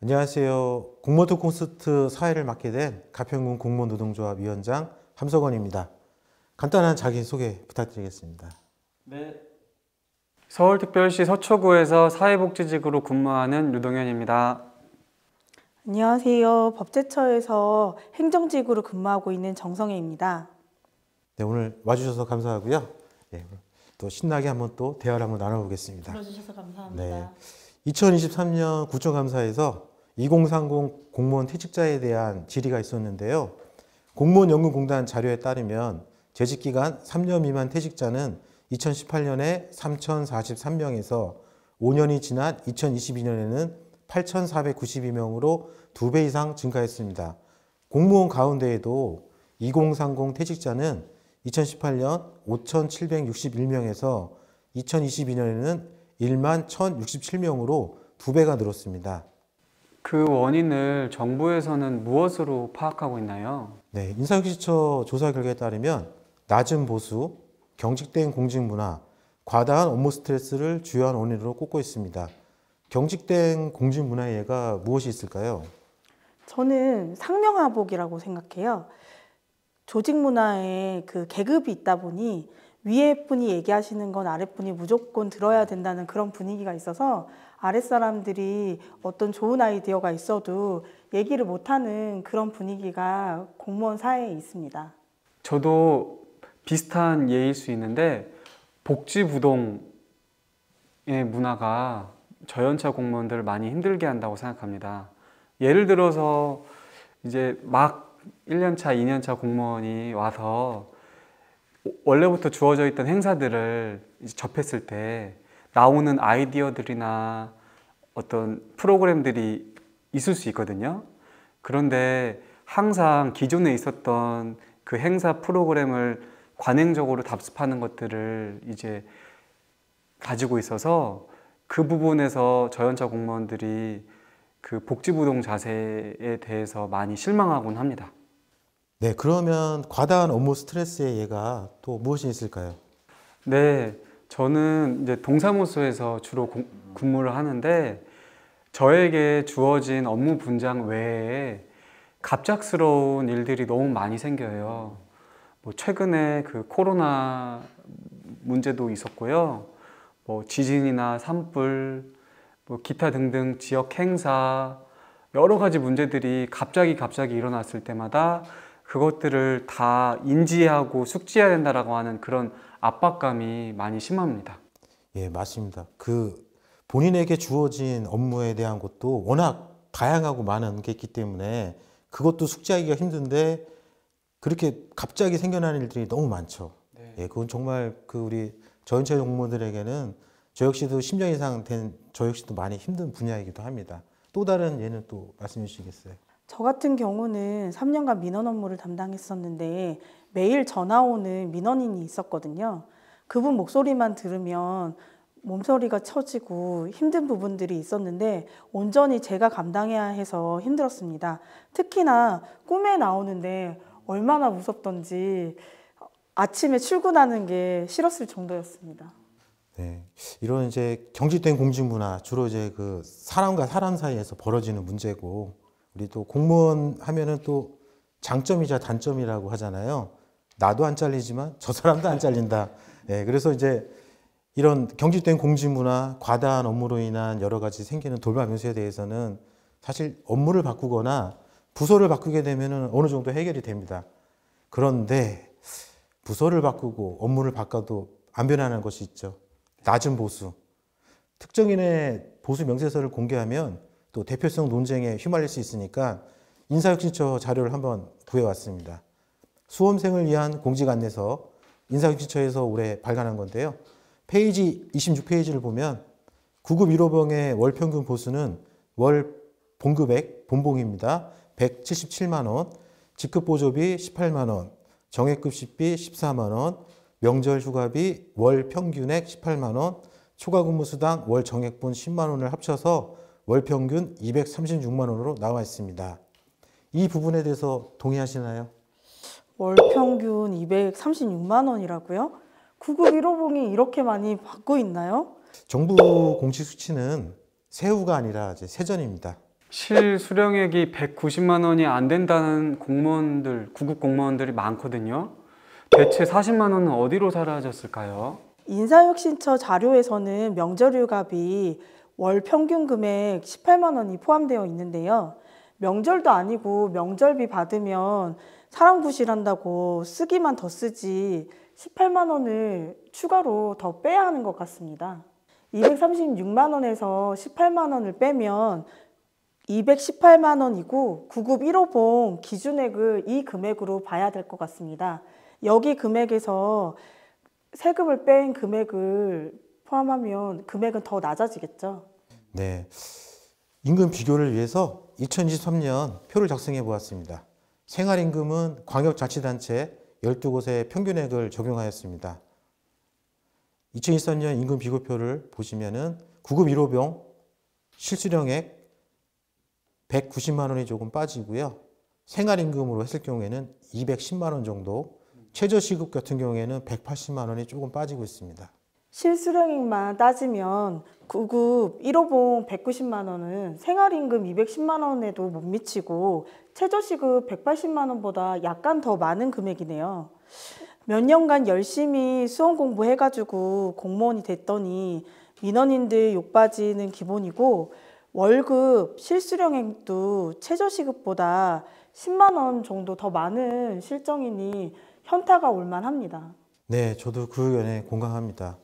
안녕하세요. 공모토 콘서트 사회를 맡게 된 가평군 공모 노동조합 위원장 함석원입니다. 간단한 자기소개 부탁드리겠습니다. 네. 서울특별시 서초구에서 사회복지직으로 근무하는 유동현입니다. 안녕하세요. 법제처에서 행정직으로 근무하고 있는 정성혜입니다. 네, 오늘 와주셔서 감사하고요. 네, 또 신나게 한번 또 대화를 한번 나눠보겠습니다. 들어주셔서 감사합니다. 네. 2023년 구청감사에서 2030 공무원 퇴직자에 대한 질의가 있었는데요. 공무원 연금공단 자료에 따르면 재직기간 3년 미만 퇴직자는 2018년에 3,043명에서 5년이 지난 2022년에는 8,492명으로 2배 이상 증가했습니다. 공무원 가운데에도 2030 퇴직자는 2018년 5,761명에서 2022년에는 1만 1,067명으로 2배가 늘었습니다. 그 원인을 정부에서는 무엇으로 파악하고 있나요? 네, 인사혁신처 조사 결과에 따르면 낮은 보수, 경직된 공직 문화, 과다한 업무 스트레스를 주요한 원인으로 꼽고 있습니다. 경직된 공직 문화의 예가 무엇이 있을까요? 저는 상명하복이라고 생각해요. 조직 문화에 그 계급이 있다 보니 위에 분이 얘기하시는 건 아래 분이 무조건 들어야 된다는 그런 분위기가 있어서 아랫사람들이 어떤 좋은 아이디어가 있어도 얘기를 못하는 그런 분위기가 공무원 사회에 있습니다. 저도 비슷한 예일 수 있는데 복지부동의 문화가 저연차 공무원들을 많이 힘들게 한다고 생각합니다. 예를 들어서 이제 막 1년차, 2년차 공무원이 와서 원래부터 주어져 있던 행사들을 접했을 때 나오는 아이디어들이나 어떤 프로그램들이 있을 수 있거든요. 그런데 항상 기존에 있었던 그 행사 프로그램을 관행적으로 답습하는 것들을 이제 가지고 있어서 그 부분에서 저연차 공무원들이 그 복지부동 자세에 대해서 많이 실망하곤 합니다. 네, 그러면 과다한 업무 스트레스의 예가 또 무엇이 있을까요? 네, 저는 이제 동사무소에서 주로 고, 근무를 하는데 저에게 주어진 업무 분장 외에 갑작스러운 일들이 너무 많이 생겨요. 뭐 최근에 그 코로나 문제도 있었고요. 뭐 지진이나 산불, 뭐 기타 등등 지역 행사 여러 가지 문제들이 갑자기 갑자기 일어났을 때마다 그것들을 다 인지하고 숙지해야 된다라고 하는 그런 압박감이 많이 심합니다. 예, 맞습니다. 그 본인에게 주어진 업무에 대한 것도 워낙 다양하고 많은 게 있기 때문에 그것도 숙지하기가 힘든데 그렇게 갑자기 생겨나는 일들이 너무 많죠. 네. 예, 그건 정말 그 우리 저체 공무원들에게는 저 역시도 심정 이상 된 저 역시도 많이 힘든 분야이기도 합니다. 또 다른 예는 또 말씀해 주시겠어요? 저 같은 경우는 3년간 민원 업무를 담당했었는데 매일 전화 오는 민원인이 있었거든요. 그분 목소리만 들으면 몸서리가 처지고 힘든 부분들이 있었는데 온전히 제가 감당해야 해서 힘들었습니다. 특히나 꿈에 나오는데 얼마나 무섭던지 아침에 출근하는 게 싫었을 정도였습니다. 네. 이런 이제 경직된 공직 문화 주로 이제 그 사람과 사람 사이에서 벌어지는 문제고 우리 또 공무원 하면은 또 장점이자 단점이라고 하잖아요. 나도 안 잘리지만 저 사람도 안 잘린다. 네, 그래서 이제 이런 경직된 공직 문화, 과다한 업무로 인한 여러 가지 생기는 돌발 변수에 대해서는 사실 업무를 바꾸거나 부서를 바꾸게 되면은 어느 정도 해결이 됩니다. 그런데 부서를 바꾸고 업무를 바꿔도 안 변하는 것이 있죠. 낮은 보수. 특정인의 보수 명세서를 공개하면 또 대표성 논쟁에 휘말릴 수 있으니까 인사혁신처 자료를 한번 구해왔습니다. 수험생을 위한 공직 안내서 인사혁신처에서 올해 발간한 건데요. 페이지 26페이지를 보면 9급 1호병의 월 평균 보수는 월 봉급액 본봉입니다. 177만 원, 직급 보조비 18만 원, 정액급식비 14만 원, 명절 휴가비 월 평균액 18만 원, 초과 근무 수당 월 정액분 10만 원을 합쳐서 월 평균 236만 원으로 나와 있습니다. 이 부분에 대해서 동의하시나요? 월 평균 236만 원이라고요? 구급 1호봉이 이렇게 많이 받고 있나요? 정부 공식 수치는 세후가 아니라 이제 세전입니다. 실 수령액이 190만 원이 안 된다는 공무원들, 구급 공무원들이 많거든요. 대체 40만 원은 어디로 사라졌을까요? 인사혁신처 자료에서는 명절휴가비 월 평균 금액 18만 원이 포함되어 있는데요. 명절도 아니고 명절비 받으면 사람 구실한다고 쓰기만 더 쓰지 18만 원을 추가로 더 빼야 하는 것 같습니다. 236만 원에서 18만 원을 빼면 218만 원이고 구급 1호봉 기준액을 이 금액으로 봐야 될 것 같습니다. 여기 금액에서 세금을 뺀 금액을 포함하면 금액은 더 낮아지겠죠. 네. 임금 비교를 위해서 2023년 표를 작성해 보았습니다. 생활임금은 광역자치단체 12곳의 평균액을 적용하였습니다. 2023년 임금 비교표를 보시면은 9급 1호병 실수령액 190만 원이 조금 빠지고요. 생활임금으로 했을 경우에는 210만 원 정도, 최저시급 같은 경우에는 180만 원이 조금 빠지고 있습니다. 실수령액만 따지면 구급 1호봉 190만 원은 생활임금 210만 원에도 못 미치고 최저시급 180만 원보다 약간 더 많은 금액이네요. 몇 년간 열심히 수원 공부해가지고 공무원이 됐더니 민원인들 욕받이는 기본이고 월급 실수령액도 최저시급보다 10만 원 정도 더 많은 실정이니 현타가 올만합니다. 네, 저도 그 연에 공감합니다.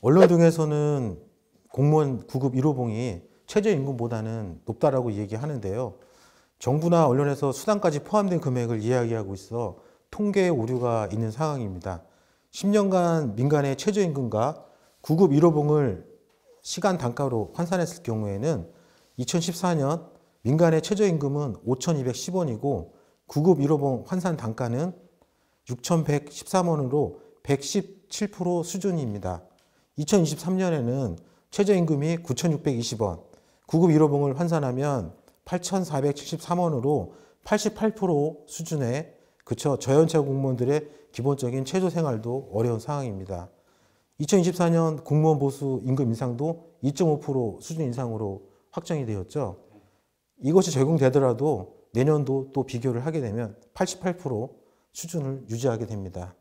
언론 동에서는 공무원 구급 1호봉이 최저임금보다는 높다라고 얘기하는데요. 정부나 언론에서 수당까지 포함된 금액을 이야기하고 있어 통계의 오류가 있는 상황입니다. 10년간 민간의 최저임금과 구급 1호봉을 시간 단가로 환산했을 경우에는 2014년 민간의 최저임금은 5,210원이고 구급 1호봉 환산 단가는 6,113원으로 117% 수준입니다. 2023년에는 최저임금이 9,620원, 구급 1호봉을 환산하면 8,473원으로 88% 수준의 그쵸 저연차 공무원들의 기본적인 최저 생활도 어려운 상황입니다. 2024년 공무원 보수 임금 인상도 2.5% 수준 인상으로 확정이 되었죠. 이것이 적용되더라도 내년도 또 비교를 하게 되면 88% 수준을 유지하게 됩니다.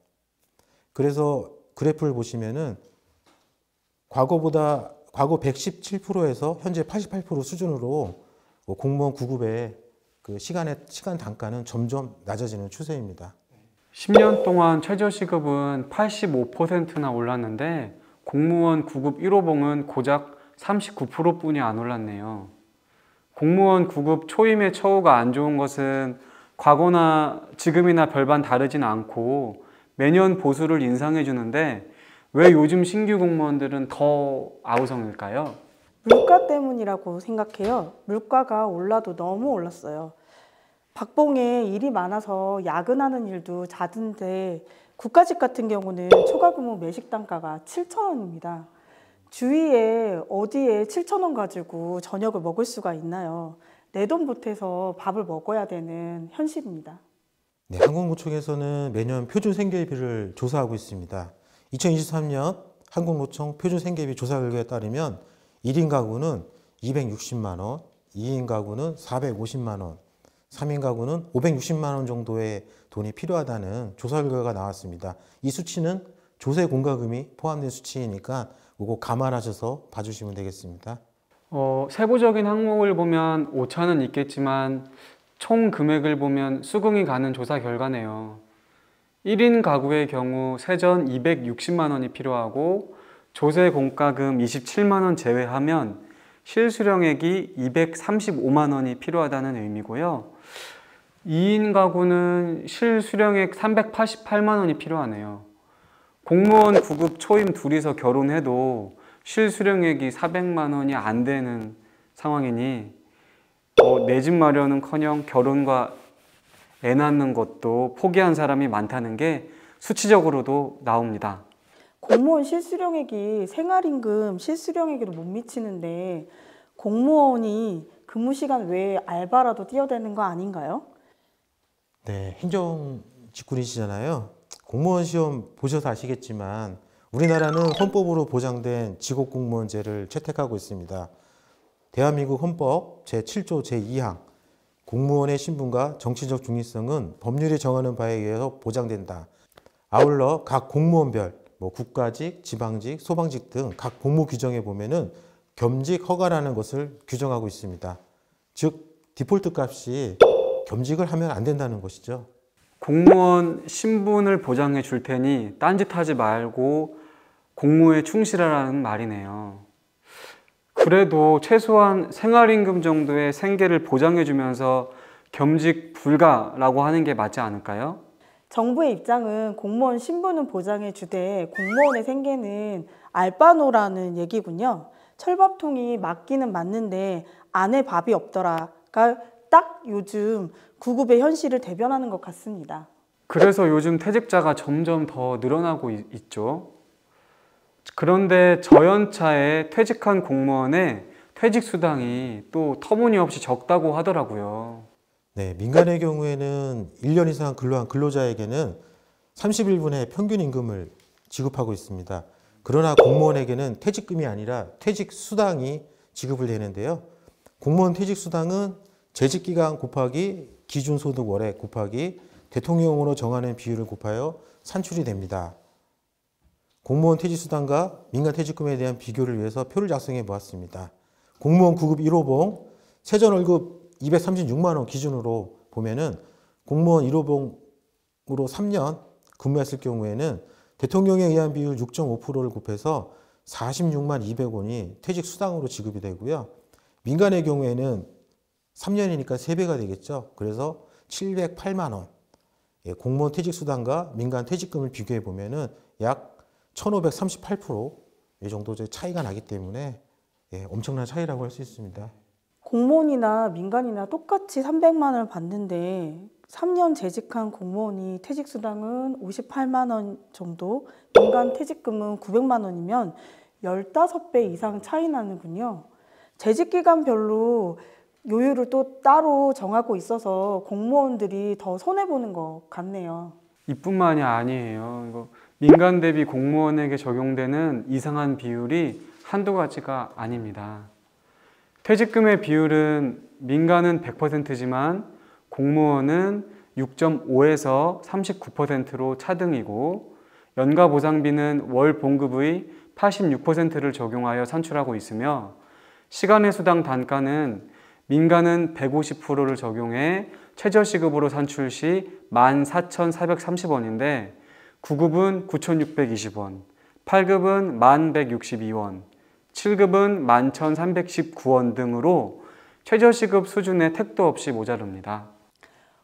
그래서 그래프를 보시면은 과거보다 과거 117%에서 현재 88% 수준으로 뭐 공무원 구급의 그 시간의 시간 단가는 점점 낮아지는 추세입니다. 10년 동안 최저 시급은 85%나 올랐는데 공무원 구급 1호봉은 고작 39%뿐이 안 올랐네요. 공무원 구급 초임의 처우가 안 좋은 것은 과거나 지금이나 별반 다르진 않고 매년 보수를 인상해 주는데 왜 요즘 신규 공무원들은 더 아우성일까요? 물가 때문이라고 생각해요. 물가가 올라도 너무 올랐어요. 박봉에 일이 많아서 야근하는 일도 잦은데 국가직 같은 경우는 초과근무 매식단가가 7천원입니다 주위에 어디에 7천원 가지고 저녁을 먹을 수가 있나요? 내 돈 보태서 밥을 먹어야 되는 현실입니다. 네, 항공노총에서는 매년 표준 생계비를 조사하고 있습니다. 2023년 한국노총 표준생계비 조사 결과에 따르면 1인 가구는 260만 원, 2인 가구는 450만 원, 3인 가구는 560만 원 정도의 돈이 필요하다는 조사 결과가 나왔습니다. 이 수치는 조세 공과금이 포함된 수치이니까 그거 감안하셔서 봐주시면 되겠습니다. 어, 세부적인 항목을 보면 오차는 있겠지만 총 금액을 보면 수긍이 가는 조사 결과네요. 1인 가구의 경우 세전 260만 원이 필요하고 조세 공과금 27만 원 제외하면 실수령액이 235만 원이 필요하다는 의미고요. 2인 가구는 실수령액 388만 원이 필요하네요. 공무원 구급 초임 둘이서 결혼해도 실수령액이 400만 원이 안 되는 상황이니 어, 내집 마련은커녕 결혼과 애 낳는 것도 포기한 사람이 많다는 게 수치적으로도 나옵니다. 공무원 실수령액이 생활임금 실수령액에도 못 미치는데 공무원이 근무 시간 외에 알바라도 뛰어대는 거 아닌가요? 네, 행정 직군이시잖아요. 공무원 시험 보셔서 아시겠지만 우리나라는 헌법으로 보장된 직업 공무원제를 채택하고 있습니다. 대한민국 헌법 제7조 제2항 공무원의 신분과 정치적 중립성은 법률이 정하는 바에 의해서 보장된다. 아울러 각 공무원별 뭐 국가직, 지방직, 소방직 등 각 공무 규정에 보면은 겸직 허가라는 것을 규정하고 있습니다. 즉 디폴트 값이 겸직을 하면 안 된다는 것이죠. 공무원 신분을 보장해 줄 테니 딴짓하지 말고 공무에 충실하라는 말이네요. 그래도 최소한 생활임금 정도의 생계를 보장해주면서 겸직 불가라고 하는 게 맞지 않을까요? 정부의 입장은 공무원 신분은 보장해 주되 공무원의 생계는 알바노라는 얘기군요. 철밥통이 맞기는 맞는데 안에 밥이 없더라가 딱 요즘 구급의 현실을 대변하는 것 같습니다. 그래서 요즘 퇴직자가 점점 더 늘어나고 있죠. 그런데 저연차에 퇴직한 공무원의 퇴직수당이 또 터무니없이 적다고 하더라고요. 네, 민간의 경우에는 1년 이상 근로한 근로자에게는 31분의 평균 임금을 지급하고 있습니다. 그러나 공무원에게는 퇴직금이 아니라 퇴직수당이 지급을 되는데요. 공무원 퇴직수당은 재직기간 곱하기 기준소득 월액 곱하기 대통령으로 정하는 비율을 곱하여 산출이 됩니다. 공무원 퇴직수당과 민간 퇴직금에 대한 비교를 위해서 표를 작성해 보았습니다. 공무원 9급 1호봉 세전 월급 236만 원 기준으로 보면은 공무원 1호봉으로 3년 근무했을 경우에는 대통령에 의한 비율 6.5%를 곱해서 46만 200원이 퇴직 수당으로 지급이 되고요. 민간의 경우에는 3년이니까 3배가 되겠죠. 그래서 708만 원. 예, 공무원 퇴직 수당과 민간 퇴직금을 비교해 보면은 약 1538%이 정도 차이가 나기 때문에 예, 엄청난 차이라고 할 수 있습니다. 공무원이나 민간이나 똑같이 300만 원을 받는데 3년 재직한 공무원이 퇴직수당은 58만 원 정도, 민간 퇴직금은 900만 원이면 15배 이상 차이 나는군요. 재직기간별로 요율을 또 따로 정하고 있어서 공무원들이 더 손해보는 것 같네요. 이뿐만이 아니에요. 이거 민간 대비 공무원에게 적용되는 이상한 비율이 한두 가지가 아닙니다. 퇴직금의 비율은 민간은 100%지만 공무원은 6.5에서 39%로 차등이고 연가 보상비는 월 봉급의 86%를 적용하여 산출하고 있으며 시간의 수당 단가는 민간은 150%를 적용해 최저시급으로 산출 시 14,430원인데 9급은 9,620원, 8급은 1,162원, 7급은 11,319원 등으로 최저시급 수준의 택도 없이 모자릅니다.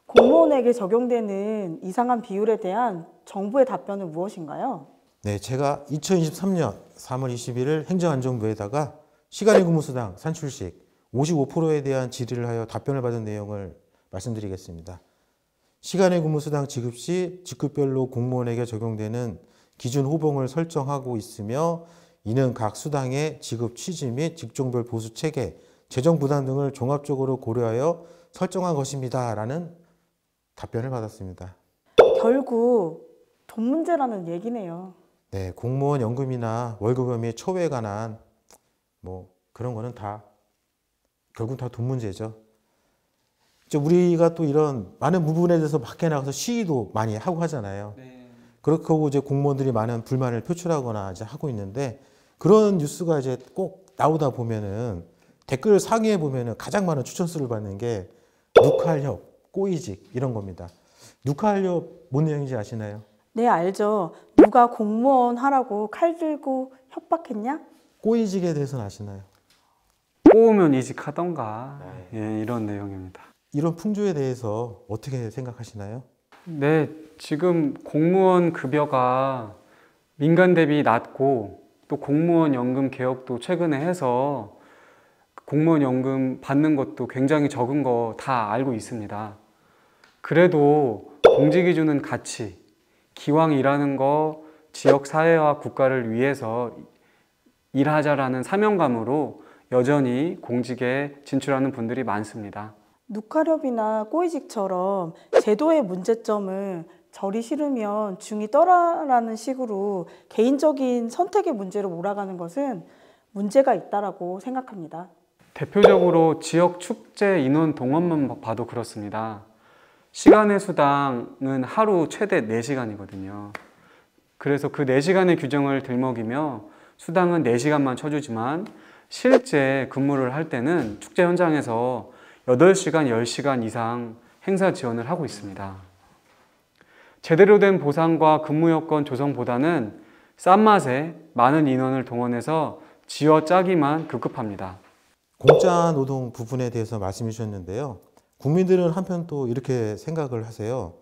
공무원에게 적용되는 이상한 비율에 대한 정부의 답변은 무엇인가요? 네, 제가 2023년 3월 21일 행정안전부에다가 시간의 근무수당 산출식 55%에 대한 질의를 하여 답변을 받은 내용을 말씀드리겠습니다. 시간의 근무수당 지급 시 직급별로 공무원에게 적용되는 기준 호봉을 설정하고 있으며 이는 각 수당의 지급 취지 및 직종별 보수 체계, 재정 부담 등을 종합적으로 고려하여 설정한 것입니다. 라는 답변을 받았습니다. 결국 돈 문제라는 얘기네요. 네, 공무원 연금이나 월급범위 초과에 관한 뭐 그런 거는 다 결국 다 돈 문제죠. 우리가 또 이런 많은 부분에 대해서 밖에 나가서 시위도 많이 하고 하잖아요. 네. 그렇게 하고 이제 공무원들이 많은 불만을 표출하거나 이제 하고 있는데 그런 뉴스가 이제 꼭 나오다 보면은 댓글 상위에 보면은 가장 많은 추천수를 받는 게 누칼협, 꼬이직 이런 겁니다. 누칼협 뭔 내용인지 아시나요? 네 알죠. 누가 공무원 하라고 칼 들고 협박했냐? 꼬이직에 대해서는 아시나요? 꼬우면 이직하던가 네. 예, 이런 내용입니다. 이런 풍조에 대해서 어떻게 생각하시나요? 네, 지금 공무원 급여가 민간 대비 낮고 또 공무원 연금 개혁도 최근에 해서 공무원 연금 받는 것도 굉장히 적은 거 다 알고 있습니다. 그래도 공직이 주는 가치, 기왕 일하는 거 지역 사회와 국가를 위해서 일하자라는 사명감으로 여전히 공직에 진출하는 분들이 많습니다. 누카렵이나 꼬이직처럼 제도의 문제점을 절이 싫으면 중이 떠라라는 식으로 개인적인 선택의 문제로 몰아가는 것은 문제가 있다라고 생각합니다. 대표적으로 지역 축제 인원 동원만 봐도 그렇습니다. 시간의 수당은 하루 최대 4시간이거든요. 그래서 그 4시간의 규정을 들먹이며 수당은 4시간만 쳐주지만 실제 근무를 할 때는 축제 현장에서 8시간, 10시간 이상 행사 지원을 하고 있습니다. 제대로 된 보상과 근무 여건 조성보다는 싼 맛에 많은 인원을 동원해서 지어 짜기만 급급합니다. 공짜 노동 부분에 대해서 말씀해 주셨는데요. 국민들은 한편 또 이렇게 생각을 하세요.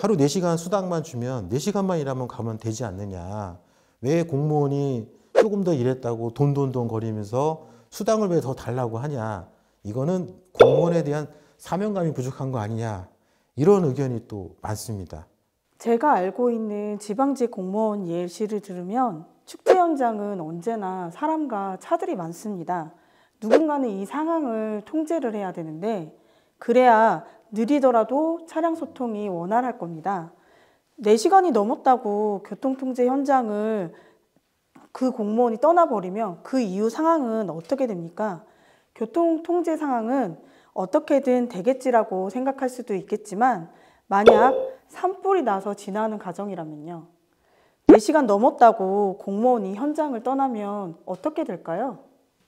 하루 4시간 수당만 주면 4시간만 일하면 가면 되지 않느냐. 왜 공무원이 조금 더 일했다고 돈돈돈 거리면서 수당을 왜 더 달라고 하냐. 이거는 공무원에 대한 사명감이 부족한 거 아니냐 이런 의견이 또 많습니다. 제가 알고 있는 지방직 공무원 예시를 들으면 축제 현장은 언제나 사람과 차들이 많습니다. 누군가는 이 상황을 통제를 해야 되는데 그래야 느리더라도 차량 소통이 원활할 겁니다. 4시간이 넘었다고 교통통제 현장을 그 공무원이 떠나버리면 그 이후 상황은 어떻게 됩니까? 교통 통제 상황은 어떻게든 되겠지라고 생각할 수도 있겠지만 만약 산불이 나서 지나는 가정이라면요. 4시간 넘었다고 공무원이 현장을 떠나면 어떻게 될까요?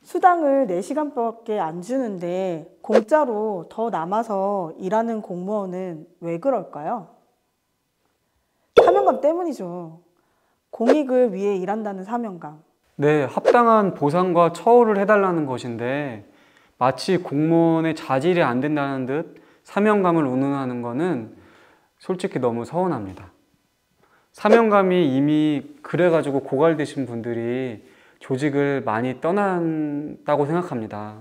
수당을 4시간밖에 안 주는데 공짜로 더 남아서 일하는 공무원은 왜 그럴까요? 사명감 때문이죠. 공익을 위해 일한다는 사명감. 네, 합당한 보상과 처우를 해달라는 것인데 마치 공무원의 자질이 안 된다는 듯 사명감을 운운하는 것은 솔직히 너무 서운합니다. 사명감이 이미 그래가지고 고갈되신 분들이 조직을 많이 떠난다고 생각합니다.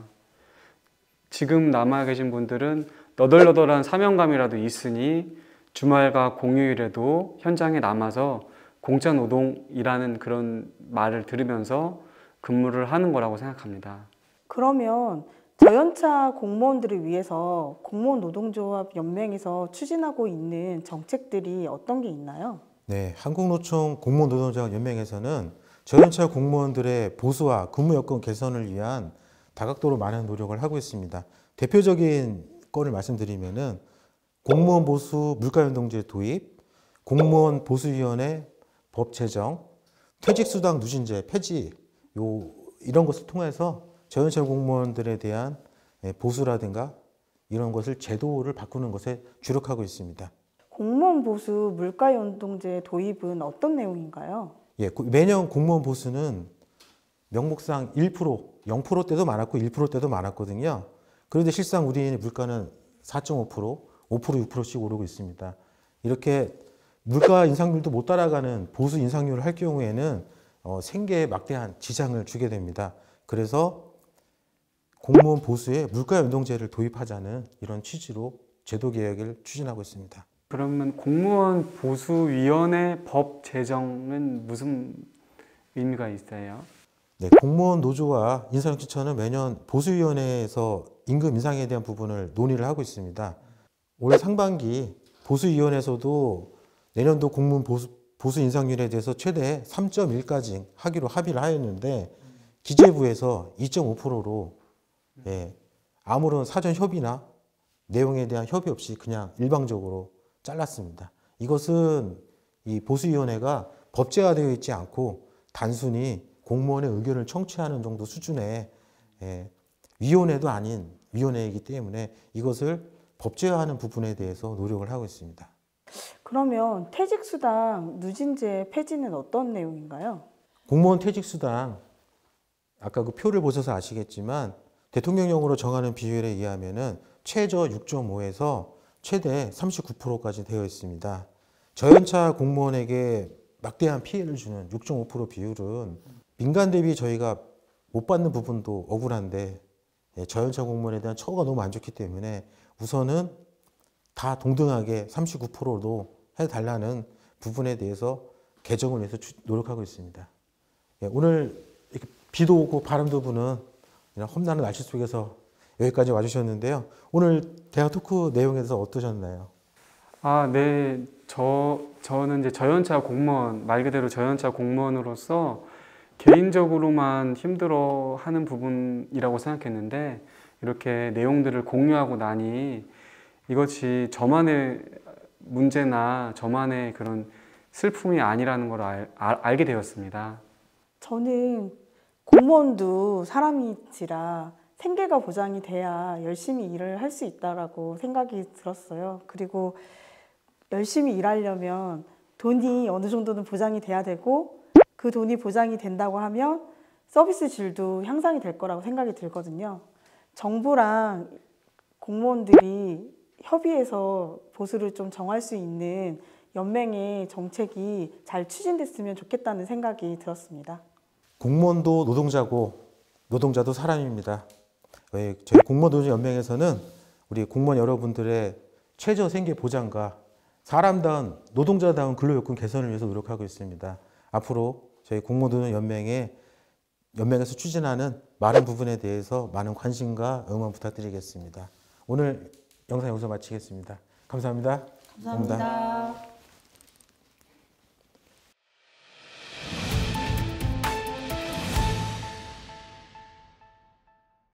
지금 남아 계신 분들은 너덜너덜한 사명감이라도 있으니 주말과 공휴일에도 현장에 남아서 공짜 노동이라는 그런 말을 들으면서 근무를 하는 거라고 생각합니다. 그러면 저연차 공무원들을 위해서 공무원 노동조합 연맹에서 추진하고 있는 정책들이 어떤 게 있나요? 네, 한국노총 공무원 노동조합 연맹에서는 저연차 공무원들의 보수와 근무 여건 개선을 위한 다각도로 많은 노력을 하고 있습니다. 대표적인 건을 말씀드리면은 공무원 보수 물가연동제 도입, 공무원 보수위원회 법 제정, 퇴직수당 누진제 폐지, 요 이런 것을 통해서 전현철 공무원들에 대한 예, 보수라든가 이런 것을 제도를 바꾸는 것에 주력하고 있습니다. 공무원 보수 물가 연동제 도입은 어떤 내용인가요? 예, 매년 공무원 보수는 명목상 1%, 0% 때도 많았고 1% 때도 많았거든요. 그런데 실상 우리 물가는 4.5%, 5%, 6%씩 오르고 있습니다. 이렇게 물가 인상률도 못 따라가는 보수 인상률을 할 경우에는 어, 생계에 막대한 지장을 주게 됩니다. 그래서 공무원 보수에 물가 연동제를 도입하자는 이런 취지로 제도 개혁을 추진하고 있습니다. 그러면 공무원 보수위원회 법 제정은 무슨 의미가 있어요? 네, 공무원 노조와 인사혁신처는 매년 보수위원회에서 임금 인상에 대한 부분을 논의를 하고 있습니다. 올 상반기 보수위원회에서도 내년도 공무원 보수, 보수 인상률에 대해서 최대 3.1까지 하기로 합의를 하였는데 기재부에서 2.5%로 예, 아무런 사전 협의나 내용에 대한 협의 없이 그냥 일방적으로 잘랐습니다. 이것은 이 보수위원회가 법제화되어 있지 않고 단순히 공무원의 의견을 청취하는 정도 수준의 예, 위원회도 아닌 위원회이기 때문에 이것을 법제화하는 부분에 대해서 노력을 하고 있습니다. 그러면 퇴직수당 누진제 폐지는 어떤 내용인가요? 공무원 퇴직수당 아까 그 표를 보셔서 아시겠지만 대통령령으로 정하는 비율에 의하면 최저 6.5에서 최대 39%까지 되어 있습니다. 저연차 공무원에게 막대한 피해를 주는 6.5% 비율은 민간 대비 저희가 못 받는 부분도 억울한데 예, 저연차 공무원에 대한 처우가 너무 안 좋기 때문에 우선은 다 동등하게 39%로 해달라는 부분에 대해서 개정을 위해서 노력하고 있습니다. 예, 오늘 비도 오고 바람도 부는 이런 험난한 날씨 속에서 여기까지 와주셨는데요. 오늘 대화 토크 내용에 서 어떠셨나요? 아, 네. 저, 저는 이제 저연차 공무원, 말 그대로 저연차 공무원으로서 개인적으로만 힘들어 하는 부분이라고 생각했는데 이렇게 내용들을 공유하고 나니 이것이 저만의 문제나 저만의 그런 슬픔이 아니라는 걸 알, 알, 알게 되었습니다. 저는 공무원도 사람이지라 생계가 보장이 돼야 열심히 일을 할 수 있다라고 생각이 들었어요. 그리고 열심히 일하려면 돈이 어느 정도는 보장이 돼야 되고 그 돈이 보장이 된다고 하면 서비스 질도 향상이 될 거라고 생각이 들거든요. 정부랑 공무원들이 협의해서 보수를 좀 정할 수 있는 연맹의 정책이 잘 추진됐으면 좋겠다는 생각이 들었습니다. 공무원도 노동자고 노동자도 사람입니다. 저희 공무원 노동 연맹에서는 우리 공무원 여러분들의 최저 생계 보장과 사람다운 노동자다운 근로 요건 개선을 위해서 노력하고 있습니다. 앞으로 저희 공무원 노동 연맹의 연맹에서 추진하는 많은 부분에 대해서 많은 관심과 응원 부탁드리겠습니다. 오늘 영상 여기서 마치겠습니다 감사합니다. 감사합니다. 감사합니다.